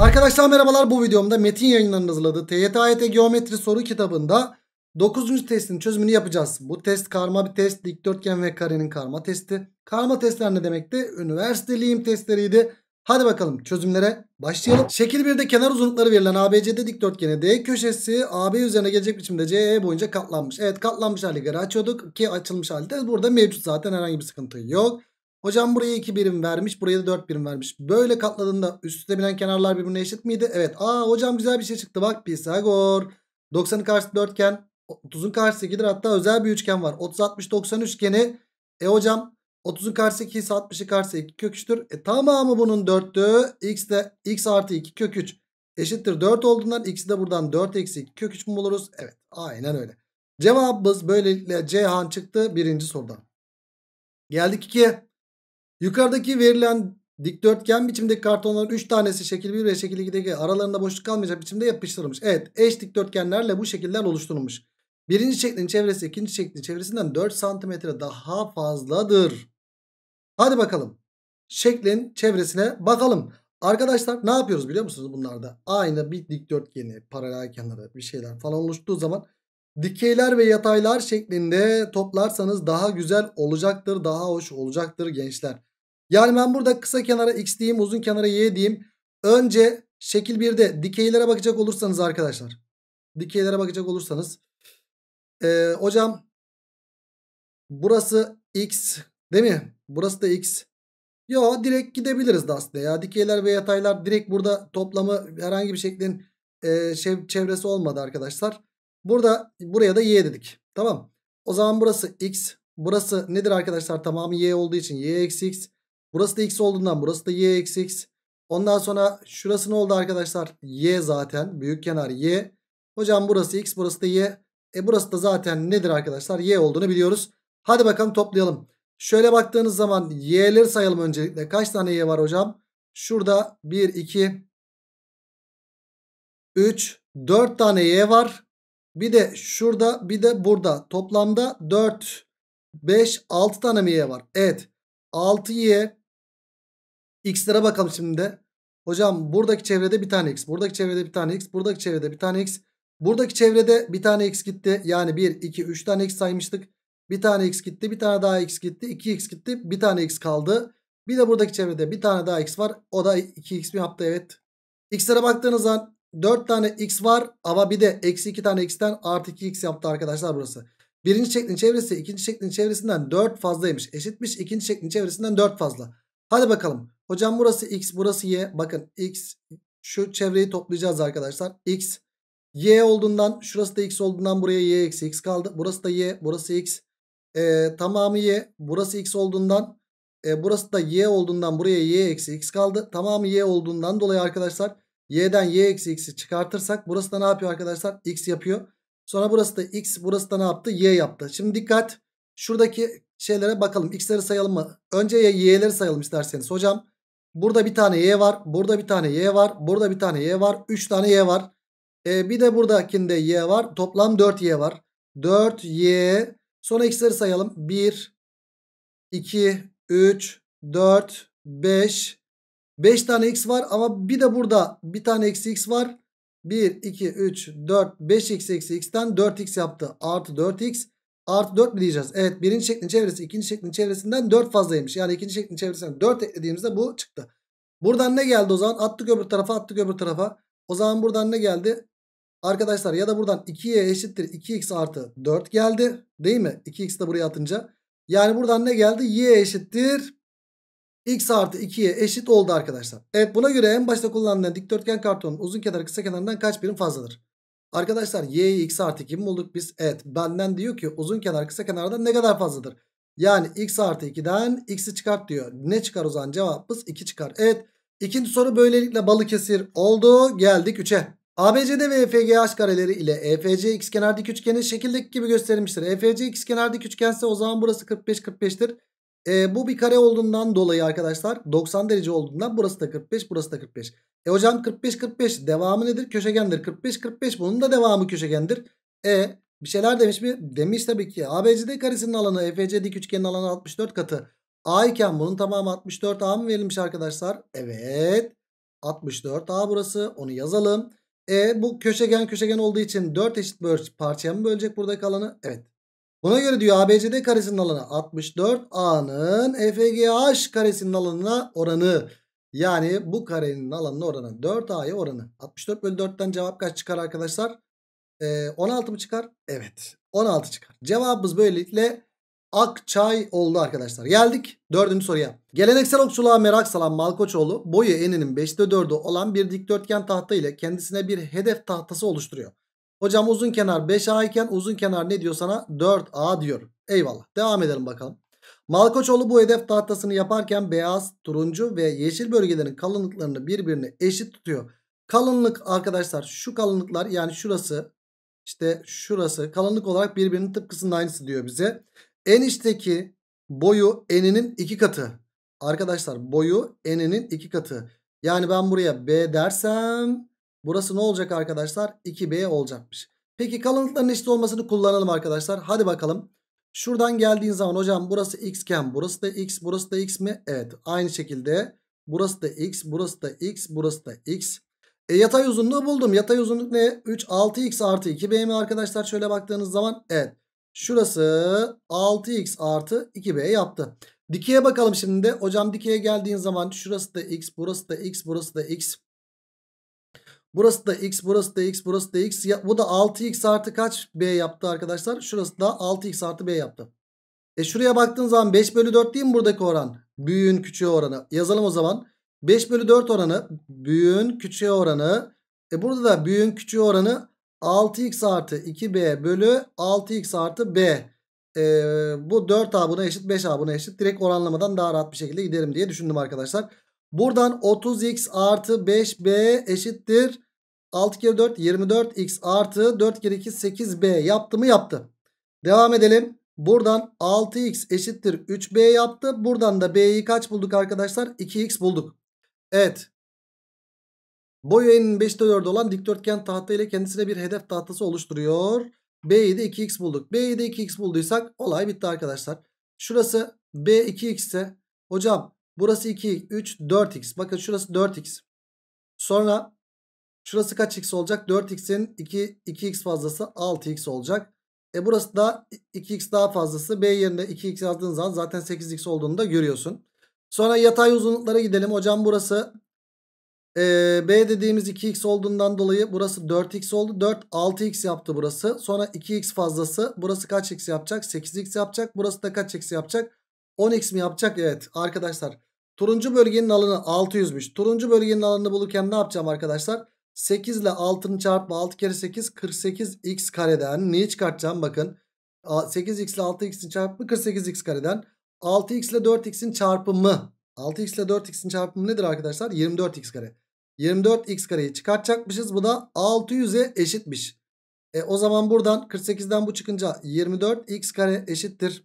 Arkadaşlar merhabalar bu videomda Metin yayınlarının hazırladığı TYT AYT Geometri soru kitabında 9. testin çözümünü yapacağız. Bu test karma bir test dikdörtgen ve karenin karma testi. Karma testler ne demekti? Üniversiteliyim testleriydi. Hadi bakalım çözümlere başlayalım. Şekil 1'de kenar uzunlukları verilen ABCD dikdörtgeni D köşesi AB üzerine gelecek biçimde CE boyunca katlanmış. Evet katlanmış hali göre açıyorduk ki açılmış halde burada mevcut zaten herhangi bir sıkıntı yok. Hocam buraya 2 birim vermiş. Buraya da 4 birim vermiş. Böyle katladığında üstüne binen kenarlar birbirine eşit miydi? Evet. Aa hocam güzel bir şey çıktı. Bak Pisagor. 90'ın karşısı dörtgen. 30'un karşısı 2'dir. Hatta özel bir üçgen var. 30-60-90 üçgeni. E hocam 30'un karşısı 2 ise 60'ın karşısı 2 kök 3'tür. E tamamı bunun 4'tü. X de x artı 2 kök 3 eşittir 4 olduğundan x'i de buradan 4 eksi 2 kök 3 mü buluruz? Evet aynen öyle. Cevabımız böylelikle Ceyhan çıktı birinci sorudan. Geldik 2'ye. Yukarıdaki verilen dikdörtgen biçimdeki kartonların 3 tanesi şekil 1 ve şekil 2'deki aralarında boşluk kalmayacak biçimde yapıştırılmış. Evet eş dikdörtgenlerle bu şekiller oluşturulmuş. Birinci şeklin çevresi ikinci şeklin çevresinden 4 santimetre daha fazladır. Hadi bakalım. Şeklin çevresine bakalım. Arkadaşlar ne yapıyoruz biliyor musunuz bunlarda? Aynı bir dikdörtgeni, paralel kenarı bir şeyler falan oluştuğu zaman dikeyler ve yataylar şeklinde toplarsanız daha güzel olacaktır, daha hoş olacaktır gençler. Yani ben burada kısa kenara x diyeyim uzun kenara y diyeyim. Önce şekil 1'de dikeylere bakacak olursanız arkadaşlar. Dikeylere bakacak olursanız. Ee, hocam burası x değil mi? Burası da x. Yo direkt gidebiliriz de aslında ya. Dikeyler ve yataylar direkt burada toplamı herhangi bir şeklin e, çevresi olmadı arkadaşlar. Burada buraya da y dedik. Tamam. O zaman burası x. Burası nedir arkadaşlar? Tamamı y olduğu için y eksi x. Burası da x olduğundan burası da y eksi x. Ondan sonra şurası ne oldu arkadaşlar? Y zaten. Büyük kenar y. Hocam burası x burası da y. E burası da zaten nedir arkadaşlar? Y olduğunu biliyoruz. Hadi bakalım toplayalım. Şöyle baktığınız zaman y'leri sayalım öncelikle. Kaç tane y var hocam? Şurada 1, 2, 3, 4 tane y var. Bir de şurada bir de burada. Toplamda 4, 5, 6 tane mi y var? Evet. 6y X'lere bakalım şimdi de. Hocam buradaki çevrede bir tane X. Buradaki çevrede bir tane X. Buradaki çevrede bir tane X. Buradaki çevrede bir tane X gitti. Yani 1, 2, 3 tane X saymıştık. Bir tane X gitti. Bir tane daha X gitti. 2 X gitti. Bir tane X kaldı. Bir de buradaki çevrede bir tane daha X var. O da 2X mi yaptı? Evet. X'lere baktığınız zaman 4 tane X var. Ama bir de eksi 2 tane X'ten artı 2X yaptı arkadaşlar burası. Birinci şeklin çevresi ikinci şeklin çevresinden 4 fazlaymış. Eşitmiş ikinci şeklin çevresinden 4 fazla. Hadi bakalım. Hocam burası x burası y. Bakın x şu çevreyi toplayacağız arkadaşlar. x y olduğundan şurası da x olduğundan buraya y eksi x kaldı. Burası da y burası x. Ee, tamamı y burası x olduğundan e, burası da y olduğundan buraya y eksi x kaldı. Tamamı y olduğundan dolayı arkadaşlar y'den y eksi x'i çıkartırsak burası da ne yapıyor arkadaşlar? x yapıyor. Sonra burası da x burası da ne yaptı? y yaptı. Şimdi dikkat şuradaki şeylere bakalım. x'leri sayalım mı? Önce y'leri sayalım isterseniz. Hocam Burada bir tane y var. Burada bir tane y var. Burada bir tane y var. 3 tane y var. E, bir de buradakinde y var. Toplam 4y var. 4y. Sonra x'leri sayalım. 1, 2, 3, 4, 5. 5 tane x var ama bir de burada bir tane eksi x var. 1, 2, 3, 4, 5 x eksi x'ten 4x yaptı. Artı 4x. Artı 4 mi diyeceğiz? Evet birinci şeklin çevresi ikinci şeklin çevresinden 4 fazlaymış. Yani ikinci şeklin çevresinden 4 eklediğimizde bu çıktı. Buradan ne geldi o zaman? Attık öbür tarafa attık öbür tarafa. O zaman buradan ne geldi? Arkadaşlar ya da buradan 2y eşittir 2x artı 4 geldi. Değil mi? 2x de buraya atınca. Yani buradan ne geldi? y eşittir x artı 2y eşit oldu arkadaşlar. Evet buna göre en başta kullanılan dikdörtgen kartonun uzun kenarı kısa kenarından kaç birim fazladır? Arkadaşlar y'yi x artı 2 bulduk biz? Evet benden diyor ki uzun kenar kısa kenardan ne kadar fazladır? Yani x artı 2'den x'i çıkart diyor. Ne çıkar o zaman cevabımız 2 çıkar. Evet ikinci soru böylelikle Balıkesir oldu. Geldik 3'e. ABCD ve EFGH kareleri ile EFC x kenar dik üçgeni şekildeki gibi gösterilmiştir. EFC x kenar dik üçgense o zaman burası 45 45'tir. E, bu bir kare olduğundan dolayı arkadaşlar 90 derece olduğundan burası da 45 burası da 45. E hocam 45 45 devamı nedir? Köşegendir. 45 45 bunun da devamı köşegendir. E bir şeyler demiş mi? Demiş tabii ki. ABCD karesinin alanı EFC dik üçgenin alanı 64 katı. A iken bunun tamamı 64 A mı verilmiş arkadaşlar? Evet. 64 A burası. Onu yazalım. E bu köşegen köşegen olduğu için 4 eşit parçaya mı bölecek burada alanı? Evet. Buna göre diyor ABCD karesinin alanı 64. A'nın EFGH karesinin alanına oranı. Yani bu karenin alanına oranı. 4A'ya oranı. 64 bölü 4'ten cevap kaç çıkar arkadaşlar? Ee, 16 mı çıkar? Evet. 16 çıkar. Cevabımız böylelikle Akçay oldu arkadaşlar. Geldik dördüncü soruya. Geleneksel okçuluğa merak salan Malkoçoğlu boyu eninin 5'te 4'ü olan bir dikdörtgen tahta ile kendisine bir hedef tahtası oluşturuyor. Hocam uzun kenar 5A iken uzun kenar ne diyor sana? 4A diyor. Eyvallah. Devam edelim bakalım. Malkoçoğlu bu hedef tahtasını yaparken beyaz, turuncu ve yeşil bölgelerin kalınlıklarını birbirine eşit tutuyor. Kalınlık arkadaşlar şu kalınlıklar yani şurası işte şurası kalınlık olarak birbirinin tıpkısının aynısı diyor bize. En içteki boyu eninin iki katı. Arkadaşlar boyu eninin iki katı. Yani ben buraya B dersem Burası ne olacak arkadaşlar? 2B olacakmış. Peki kalınlıkların eşit olmasını kullanalım arkadaşlar. Hadi bakalım. Şuradan geldiğin zaman hocam burası x iken burası da x burası da x mi? Evet aynı şekilde burası da x burası da x burası da x. E yatay uzunluğu buldum. Yatay uzunluk ne? 3 6x artı 2b mi arkadaşlar şöyle baktığınız zaman? Evet. Şurası 6x artı 2b yaptı. Dikeye bakalım şimdi de. Hocam dikeye geldiğin zaman şurası da x burası da x burası da x. Burası da x, burası da x, burası da x. Ya, bu da 6x artı kaç b yaptı arkadaşlar? Şurası da 6x artı b yaptı. E şuraya baktığın zaman 5 bölü 4 değil mi buradaki oran? Büyüğün küçüğü oranı. Yazalım o zaman. 5 bölü 4 oranı büyüğün küçüğü oranı. E burada da büyüğün küçüğü oranı 6x artı 2b bölü 6x artı b. E, bu 4a buna eşit 5a buna eşit. Direkt oranlamadan daha rahat bir şekilde giderim diye düşündüm arkadaşlar. Buradan 30x artı 5b eşittir. 6 kere 4 24x artı 4 kere 2 8b yaptı mı yaptı. Devam edelim. Buradan 6x eşittir 3b yaptı. Buradan da b'yi kaç bulduk arkadaşlar? 2x bulduk. Evet. Boyu eninin 5'te 4 olan dikdörtgen tahta ile kendisine bir hedef tahtası oluşturuyor. B'yi de 2x bulduk. B'yi de 2x bulduysak olay bitti arkadaşlar. Şurası b 2x ise hocam Burası 2, 3, 4x. Bakın şurası 4x. Sonra şurası kaç x olacak? 4x'in 2, 2x fazlası 6x olacak. E burası da 2x daha fazlası. B yerine 2x yazdığın zaman zaten 8x olduğunu da görüyorsun. Sonra yatay uzunluklara gidelim. Hocam burası e, B dediğimiz 2x olduğundan dolayı burası 4x oldu. 4 6x yaptı burası. Sonra 2x fazlası. Burası kaç x yapacak? 8x yapacak. Burası da kaç x yapacak? 10x mi yapacak? Evet arkadaşlar. Turuncu bölgenin alanı 600'müş. Turuncu bölgenin alanını bulurken ne yapacağım arkadaşlar? 8 ile 6'nın çarpma 6 kere 8 48x kareden neyi çıkartacağım bakın. 8x ile 6x'in çarpımı 48x kareden. 6x ile 4x'in çarpımı 6x ile 4x'in çarpımı nedir arkadaşlar? 24x kare. 24x kareyi çıkartacakmışız. Bu da 600'e eşitmiş. E, o zaman buradan 48'den bu çıkınca 24x kare eşittir.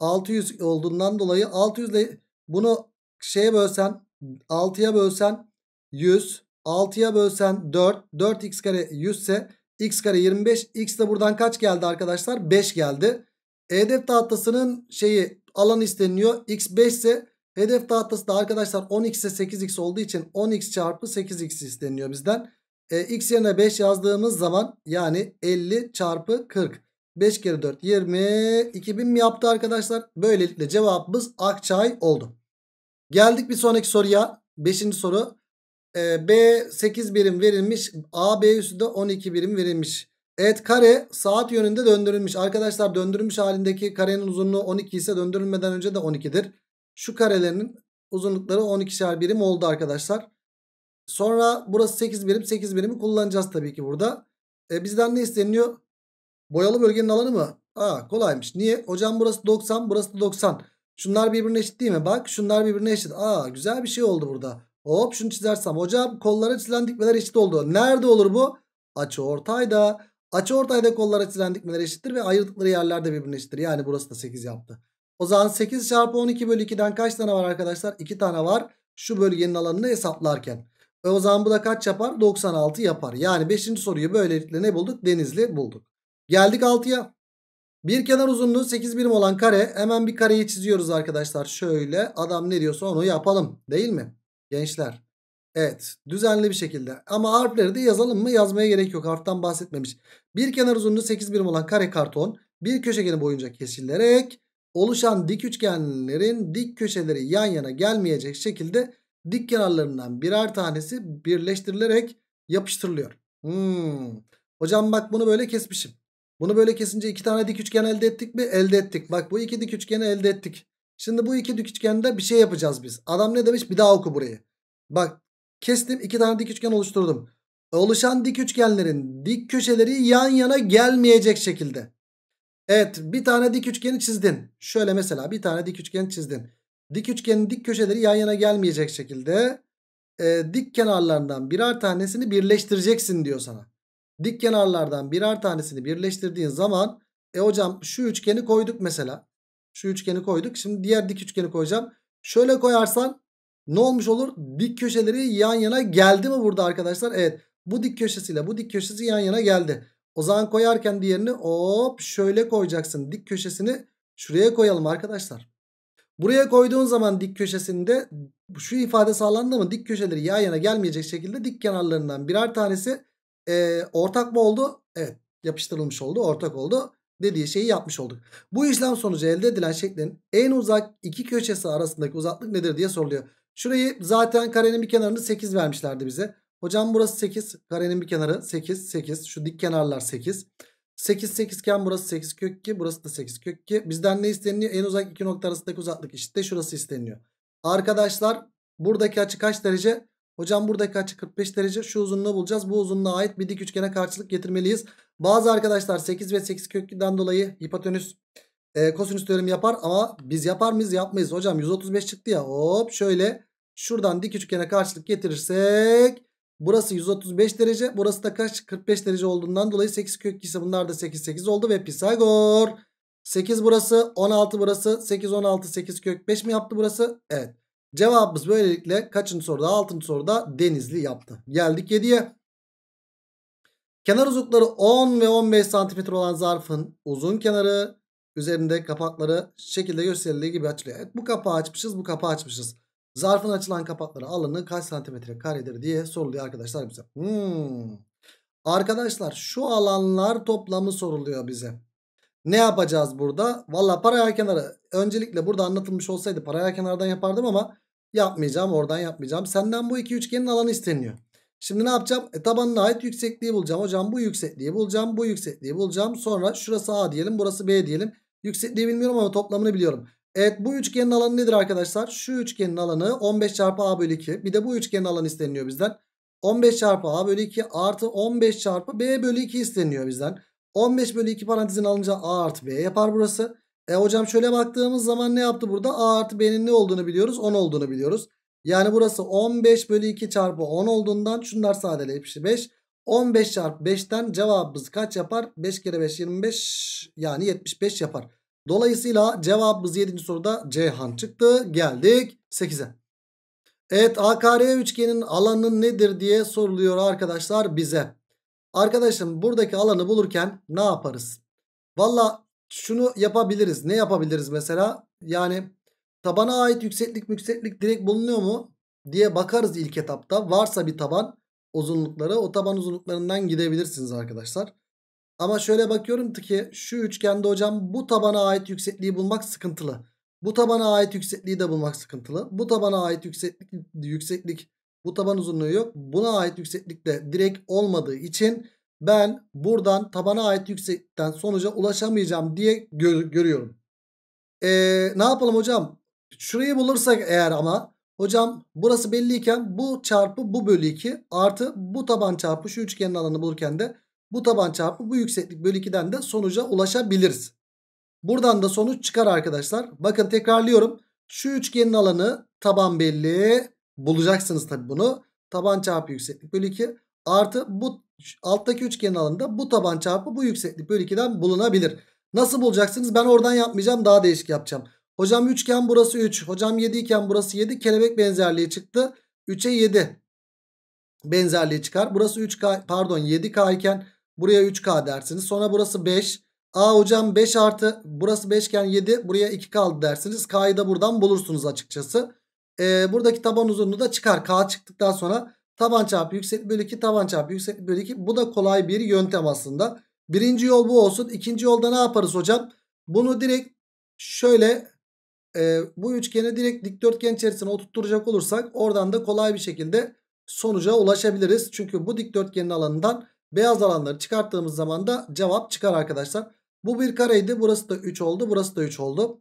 600 olduğundan dolayı 600 ile bunu şeye bölsen 6'ya bölsen 100. 6'ya bölsen 4. 4x kare 100 ise x kare 25. X de buradan kaç geldi arkadaşlar? 5 geldi. Hedef tahtasının şeyi alan isteniyor. X 5 ise hedef tahtası da arkadaşlar 10x'e 8x olduğu için 10x çarpı 8x isteniyor bizden. E, x yerine 5 yazdığımız zaman yani 50 çarpı 40. 5 kere 4 20. 2000 mi yaptı arkadaşlar? Böylelikle cevabımız Akçay oldu. Geldik bir sonraki soruya. Beşinci soru. E, B 8 birim verilmiş. A B üssü de 12 birim verilmiş. Evet kare saat yönünde döndürülmüş. Arkadaşlar döndürülmüş halindeki karenin uzunluğu 12 ise döndürülmeden önce de 12'dir. Şu karelerin uzunlukları 12'şer birim oldu arkadaşlar. Sonra burası 8 birim. 8 birimi kullanacağız tabii ki burada. E, bizden ne isteniyor? Boyalı bölgenin alanı mı? Aa kolaymış. Niye? Hocam burası 90, burası da 90. Şunlar birbirine eşit değil mi? Bak şunlar birbirine eşit. Aa güzel bir şey oldu burada. Hop şunu çizersem. Hocam kollara çizilen dikmeler eşit oldu. Nerede olur bu? Açı ortayda. Açı ortayda kollara çizilen dikmeler eşittir ve ayırdıkları yerler de birbirine eşittir. Yani burası da 8 yaptı. O zaman 8 çarpı 12 bölü 2'den kaç tane var arkadaşlar? 2 tane var. Şu bölgenin alanını hesaplarken. Ve o zaman bu da kaç yapar? 96 yapar. Yani 5. soruyu böylelikle ne bulduk? Denizli bulduk. Geldik 6'ya. Bir kenar uzunluğu 8 birim olan kare. Hemen bir kareyi çiziyoruz arkadaşlar. Şöyle adam ne diyorsa onu yapalım. Değil mi? Gençler. Evet. Düzenli bir şekilde. Ama harfleri de yazalım mı? Yazmaya gerek yok. Harftan bahsetmemiş. Bir kenar uzunluğu 8 birim olan kare karton. Bir köşegeni boyunca kesilerek oluşan dik üçgenlerin dik köşeleri yan yana gelmeyecek şekilde dik kenarlarından birer tanesi birleştirilerek yapıştırılıyor. Hmm. Hocam bak bunu böyle kesmişim. Bunu böyle kesince iki tane dik üçgen elde ettik mi? Elde ettik. Bak bu iki dik üçgeni elde ettik. Şimdi bu iki dik üçgende bir şey yapacağız biz. Adam ne demiş? Bir daha oku burayı. Bak kestim iki tane dik üçgen oluşturdum. Oluşan dik üçgenlerin dik köşeleri yan yana gelmeyecek şekilde. Evet bir tane dik üçgeni çizdin. Şöyle mesela bir tane dik üçgen çizdin. Dik üçgenin dik köşeleri yan yana gelmeyecek şekilde e, dik kenarlarından birer tanesini birleştireceksin diyor sana dik kenarlardan birer tanesini birleştirdiğin zaman e hocam şu üçgeni koyduk mesela. Şu üçgeni koyduk. Şimdi diğer dik üçgeni koyacağım. Şöyle koyarsan ne olmuş olur? Dik köşeleri yan yana geldi mi burada arkadaşlar? Evet. Bu dik köşesiyle bu dik köşesi yan yana geldi. O zaman koyarken diğerini hop şöyle koyacaksın. Dik köşesini şuraya koyalım arkadaşlar. Buraya koyduğun zaman dik köşesinde şu ifade sağlandı mı? Dik köşeleri yan yana gelmeyecek şekilde dik kenarlarından birer tanesi e, ortak mı oldu? Evet yapıştırılmış oldu ortak oldu dediği şeyi yapmış olduk. Bu işlem sonucu elde edilen şeklin en uzak iki köşesi arasındaki uzaklık nedir diye soruluyor. Şurayı zaten karenin bir kenarını 8 vermişlerdi bize. Hocam burası 8 karenin bir kenarı 8 8 şu dik kenarlar 8. 8 8 iken burası 8 kök 2 burası da 8 kök 2. Bizden ne isteniyor? En uzak iki nokta arasındaki uzaklık işte şurası isteniyor. Arkadaşlar buradaki açı kaç derece? Hocam buradaki açı 45 derece. Şu uzunluğu bulacağız. Bu uzunluğa ait bir dik üçgene karşılık getirmeliyiz. Bazı arkadaşlar 8 ve 8 kökünden dolayı hipotenüs e, kosinüs teoremi yapar ama biz yapar mıyız yapmayız. Hocam 135 çıktı ya hop şöyle şuradan dik üçgene karşılık getirirsek burası 135 derece burası da kaç 45 derece olduğundan dolayı 8 kök ise bunlar da 8 8 oldu ve Pisagor 8 burası 16 burası 8 16 8 kök 5 mi yaptı burası evet Cevabımız böylelikle kaçıncı soruda? Altıncı soruda Denizli yaptı. Geldik 7'ye. Kenar uzunlukları 10 ve 15 santimetre olan zarfın uzun kenarı üzerinde kapakları şekilde gösterildiği gibi açılıyor. Evet bu kapağı açmışız bu kapağı açmışız. Zarfın açılan kapakları alanı kaç santimetre karedir diye soruluyor arkadaşlar bize. Hmm. Arkadaşlar şu alanlar toplamı soruluyor bize. Ne yapacağız burada? Valla paralel kenara. öncelikle burada anlatılmış olsaydı paralel kenardan yapardım ama yapmayacağım oradan yapmayacağım. Senden bu iki üçgenin alanı isteniyor. Şimdi ne yapacağım? E, tabanına ait yüksekliği bulacağım. Hocam bu yüksekliği bulacağım. Bu yüksekliği bulacağım. Sonra şurası A diyelim. Burası B diyelim. Yüksekliği bilmiyorum ama toplamını biliyorum. Evet bu üçgenin alanı nedir arkadaşlar? Şu üçgenin alanı 15 çarpı A bölü 2. Bir de bu üçgenin alanı isteniyor bizden. 15 çarpı A bölü 2 artı 15 çarpı B bölü 2 isteniyor bizden. 15 bölü 2 parantezin alınca A artı B yapar burası. E hocam şöyle baktığımız zaman ne yaptı burada? A artı B'nin ne olduğunu biliyoruz? 10 olduğunu biliyoruz. Yani burası 15 bölü 2 çarpı 10 olduğundan şunlar sadeleyip 5. 15 çarpı 5'ten cevabımız kaç yapar? 5 kere 5 25 yani 75 yapar. Dolayısıyla cevabımız 7. soruda Ceyhan çıktı. Geldik 8'e. Evet AKR üçgenin alanı nedir diye soruluyor arkadaşlar bize. Arkadaşım buradaki alanı bulurken ne yaparız? Valla şunu yapabiliriz. Ne yapabiliriz mesela? Yani tabana ait yükseklik yükseklik direkt bulunuyor mu? Diye bakarız ilk etapta. Varsa bir taban uzunlukları o taban uzunluklarından gidebilirsiniz arkadaşlar. Ama şöyle bakıyorum ki şu üçgende hocam bu tabana ait yüksekliği bulmak sıkıntılı. Bu tabana ait yüksekliği de bulmak sıkıntılı. Bu tabana ait yükseklik, yükseklik bu taban uzunluğu yok. Buna ait yükseklikte direkt olmadığı için ben buradan tabana ait yükseklikten sonuca ulaşamayacağım diye gör görüyorum. Ee, ne yapalım hocam? Şurayı bulursak eğer ama hocam burası belliyken bu çarpı bu bölü 2 artı bu taban çarpı şu üçgenin alanını bulurken de bu taban çarpı bu yükseklik bölü 2'den de sonuca ulaşabiliriz. Buradan da sonuç çıkar arkadaşlar. Bakın tekrarlıyorum. Şu üçgenin alanı taban belli. Bulacaksınız tabi bunu. Taban çarpı yükseklik bölü 2 artı bu alttaki üçgenin alanında bu taban çarpı bu yükseklik bölü 2'den bulunabilir. Nasıl bulacaksınız? Ben oradan yapmayacağım. Daha değişik yapacağım. Hocam üçgen burası 3. Hocam 7 iken burası 7. Kelebek benzerliği çıktı. 3'e 7 benzerliği çıkar. Burası 3K pardon 7K iken buraya 3K dersiniz. Sonra burası 5. A hocam 5 artı burası 5 iken 7 buraya 2 kaldı dersiniz. K'yı da buradan bulursunuz açıkçası e, buradaki taban uzunluğu da çıkar. K çıktıktan sonra taban çarpı yükseklik bölü 2 taban çarpı yükseklik bölü 2. Bu da kolay bir yöntem aslında. Birinci yol bu olsun. İkinci yolda ne yaparız hocam? Bunu direkt şöyle e, bu üçgene direkt dikdörtgen içerisine oturtturacak olursak oradan da kolay bir şekilde sonuca ulaşabiliriz. Çünkü bu dikdörtgenin alanından beyaz alanları çıkarttığımız zaman da cevap çıkar arkadaşlar. Bu bir kareydi. Burası da 3 oldu. Burası da 3 oldu.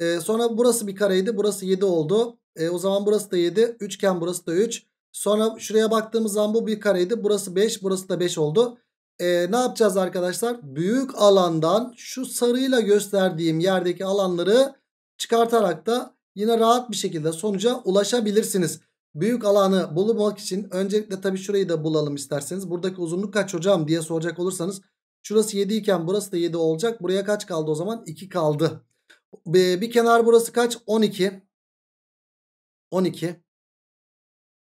Ee, sonra burası bir kareydi. Burası 7 oldu. E, o zaman burası da 7. Üçgen burası da 3. Sonra şuraya baktığımız zaman bu bir kareydi. Burası 5 burası da 5 oldu. E, ne yapacağız arkadaşlar? Büyük alandan şu sarıyla gösterdiğim yerdeki alanları çıkartarak da yine rahat bir şekilde sonuca ulaşabilirsiniz. Büyük alanı bulmak için öncelikle tabii şurayı da bulalım isterseniz. Buradaki uzunluk kaç hocam diye soracak olursanız. Şurası 7 iken burası da 7 olacak. Buraya kaç kaldı o zaman? 2 kaldı. Bir kenar burası kaç? 12. 12.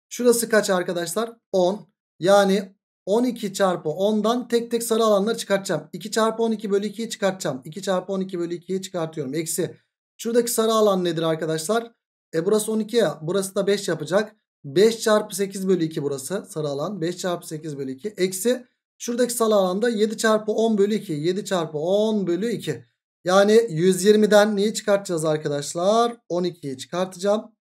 Şurası kaç arkadaşlar? 10. Yani 12 çarpı 10'dan tek tek sarı alanları çıkartacağım. 2 çarpı 12 bölü 2'yi çıkartacağım. 2 çarpı 12 bölü 2'yi çıkartıyorum. Eksi. Şuradaki sarı alan nedir arkadaşlar? E burası 12 ya. Burası da 5 yapacak. 5 çarpı 8 bölü 2 burası sarı alan. 5 çarpı 8 bölü 2. Eksi. Şuradaki sarı alanda 7 çarpı 10 bölü 2. 7 çarpı 10 bölü 2. Yani 120'den neyi çıkartacağız arkadaşlar? 12'yi çıkartacağım.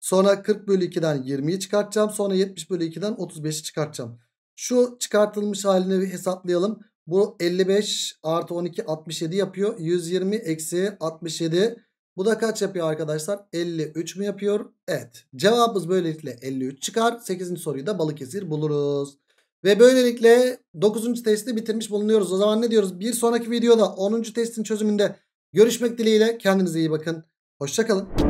Sonra 40 bölü 2'den 20'yi çıkartacağım. Sonra 70 bölü 2'den 35'i çıkartacağım. Şu çıkartılmış halini bir hesaplayalım. Bu 55 artı 12 67 yapıyor. 120 eksi 67. Bu da kaç yapıyor arkadaşlar? 53 mü yapıyor? Evet. Cevabımız böylelikle 53 çıkar. 8. soruyu da Balıkesir buluruz. Ve böylelikle 9. testi bitirmiş bulunuyoruz. O zaman ne diyoruz? Bir sonraki videoda 10. testin çözümünde görüşmek dileğiyle. Kendinize iyi bakın. Hoşçakalın.